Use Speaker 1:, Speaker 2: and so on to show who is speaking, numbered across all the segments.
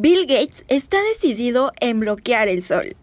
Speaker 1: Bill Gates está decidido en bloquear el sol.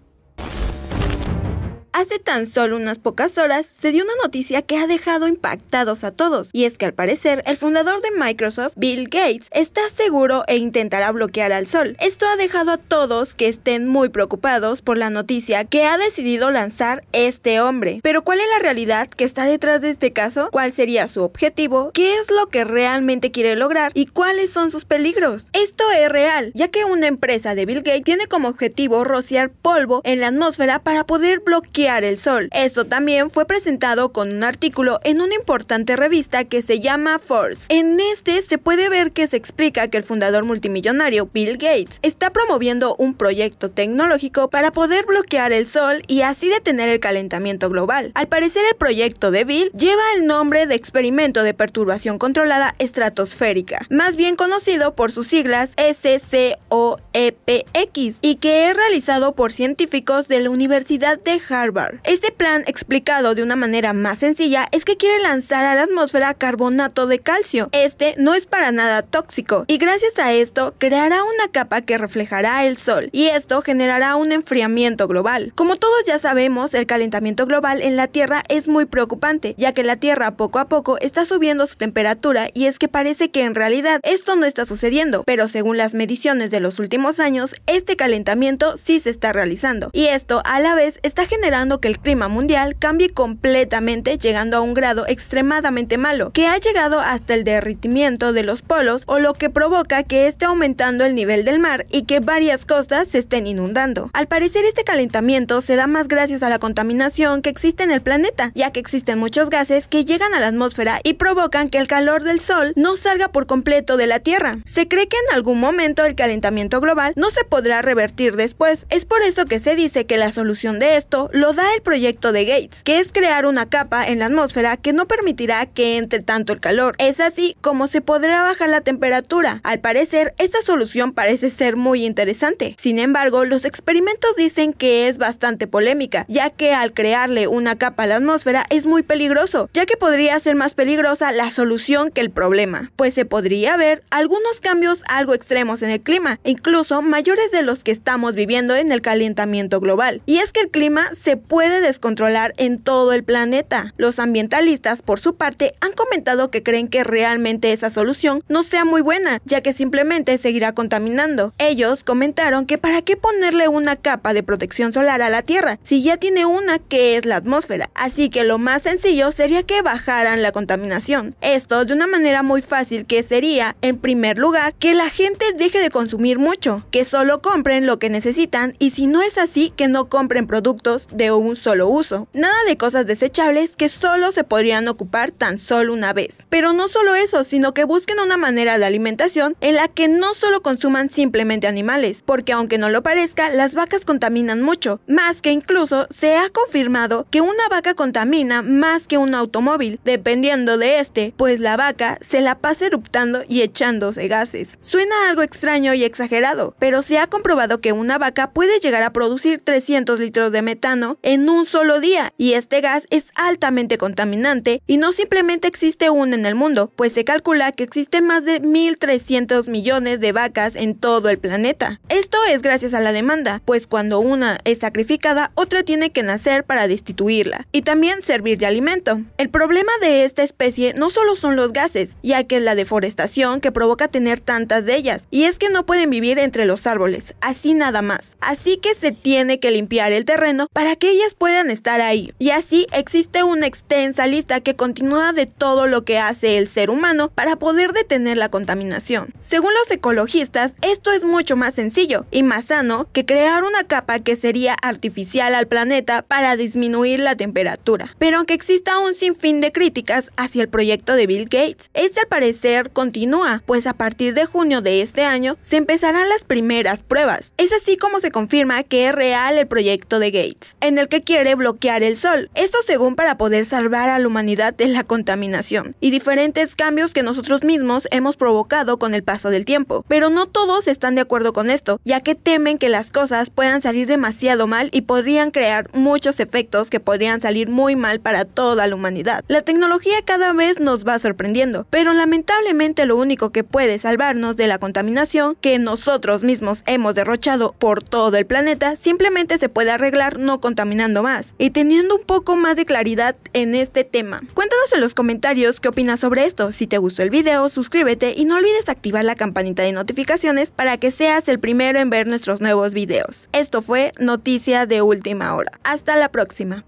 Speaker 1: Hace tan solo unas pocas horas se dio una noticia que ha dejado impactados a todos, y es que al parecer el fundador de Microsoft, Bill Gates, está seguro e intentará bloquear al Sol. Esto ha dejado a todos que estén muy preocupados por la noticia que ha decidido lanzar este hombre. Pero ¿cuál es la realidad que está detrás de este caso? ¿Cuál sería su objetivo? ¿Qué es lo que realmente quiere lograr? ¿Y cuáles son sus peligros? Esto es real, ya que una empresa de Bill Gates tiene como objetivo rociar polvo en la atmósfera para poder bloquear el sol. Esto también fue presentado con un artículo en una importante revista que se llama Force En este se puede ver que se explica que el fundador multimillonario Bill Gates está promoviendo un proyecto tecnológico para poder bloquear el sol y así detener el calentamiento global. Al parecer el proyecto de Bill lleva el nombre de experimento de perturbación controlada estratosférica, más bien conocido por sus siglas SCOEPX y que es realizado por científicos de la Universidad de Harvard este plan, explicado de una manera más sencilla, es que quiere lanzar a la atmósfera carbonato de calcio. Este no es para nada tóxico y gracias a esto creará una capa que reflejará el sol y esto generará un enfriamiento global. Como todos ya sabemos, el calentamiento global en la Tierra es muy preocupante, ya que la Tierra poco a poco está subiendo su temperatura y es que parece que en realidad esto no está sucediendo, pero según las mediciones de los últimos años, este calentamiento sí se está realizando y esto a la vez está generando que el clima mundial cambie completamente llegando a un grado extremadamente malo, que ha llegado hasta el derritimiento de los polos o lo que provoca que esté aumentando el nivel del mar y que varias costas se estén inundando. Al parecer este calentamiento se da más gracias a la contaminación que existe en el planeta, ya que existen muchos gases que llegan a la atmósfera y provocan que el calor del sol no salga por completo de la Tierra. Se cree que en algún momento el calentamiento global no se podrá revertir después. Es por eso que se dice que la solución de esto lo da el proyecto de Gates, que es crear una capa en la atmósfera que no permitirá que entre tanto el calor. Es así como se podrá bajar la temperatura. Al parecer, esta solución parece ser muy interesante. Sin embargo, los experimentos dicen que es bastante polémica, ya que al crearle una capa a la atmósfera es muy peligroso, ya que podría ser más peligrosa la solución que el problema, pues se podría ver algunos cambios algo extremos en el clima, incluso mayores de los que estamos viviendo en el calentamiento global. Y es que el clima se puede descontrolar en todo el planeta. Los ambientalistas, por su parte, han comentado que creen que realmente esa solución no sea muy buena, ya que simplemente seguirá contaminando. Ellos comentaron que para qué ponerle una capa de protección solar a la Tierra si ya tiene una que es la atmósfera, así que lo más sencillo sería que bajaran la contaminación. Esto de una manera muy fácil que sería, en primer lugar, que la gente deje de consumir mucho, que solo compren lo que necesitan y si no es así, que no compren productos de un solo uso. Nada de cosas desechables que solo se podrían ocupar tan solo una vez. Pero no solo eso, sino que busquen una manera de alimentación en la que no solo consuman simplemente animales, porque aunque no lo parezca, las vacas contaminan mucho, más que incluso se ha confirmado que una vaca contamina más que un automóvil, dependiendo de este, pues la vaca se la pasa eruptando y echándose gases. Suena algo extraño y exagerado, pero se ha comprobado que una vaca puede llegar a producir 300 litros de metano en un solo día y este gas es altamente contaminante y no simplemente existe uno en el mundo, pues se calcula que existen más de 1.300 millones de vacas en todo el planeta. Esto es gracias a la demanda, pues cuando una es sacrificada, otra tiene que nacer para destituirla y también servir de alimento. El problema de esta especie no solo son los gases, ya que es la deforestación que provoca tener tantas de ellas, y es que no pueden vivir entre los árboles, así nada más. Así que se tiene que limpiar el terreno para que ellas puedan estar ahí. Y así existe una extensa lista que continúa de todo lo que hace el ser humano para poder detener la contaminación. Según los ecologistas, esto es mucho más sencillo y más sano que crear una capa que sería artificial al planeta para disminuir la temperatura. Pero aunque exista un sinfín de críticas hacia el proyecto de Bill Gates, este al parecer continúa, pues a partir de junio de este año se empezarán las primeras pruebas. Es así como se confirma que es real el proyecto de Gates el que quiere bloquear el sol. Esto según para poder salvar a la humanidad de la contaminación y diferentes cambios que nosotros mismos hemos provocado con el paso del tiempo. Pero no todos están de acuerdo con esto, ya que temen que las cosas puedan salir demasiado mal y podrían crear muchos efectos que podrían salir muy mal para toda la humanidad. La tecnología cada vez nos va sorprendiendo, pero lamentablemente lo único que puede salvarnos de la contaminación que nosotros mismos hemos derrochado por todo el planeta simplemente se puede arreglar no contaminando más y teniendo un poco más de claridad en este tema. Cuéntanos en los comentarios qué opinas sobre esto. Si te gustó el video, suscríbete y no olvides activar la campanita de notificaciones para que seas el primero en ver nuestros nuevos videos. Esto fue Noticia de Última Hora. Hasta la próxima.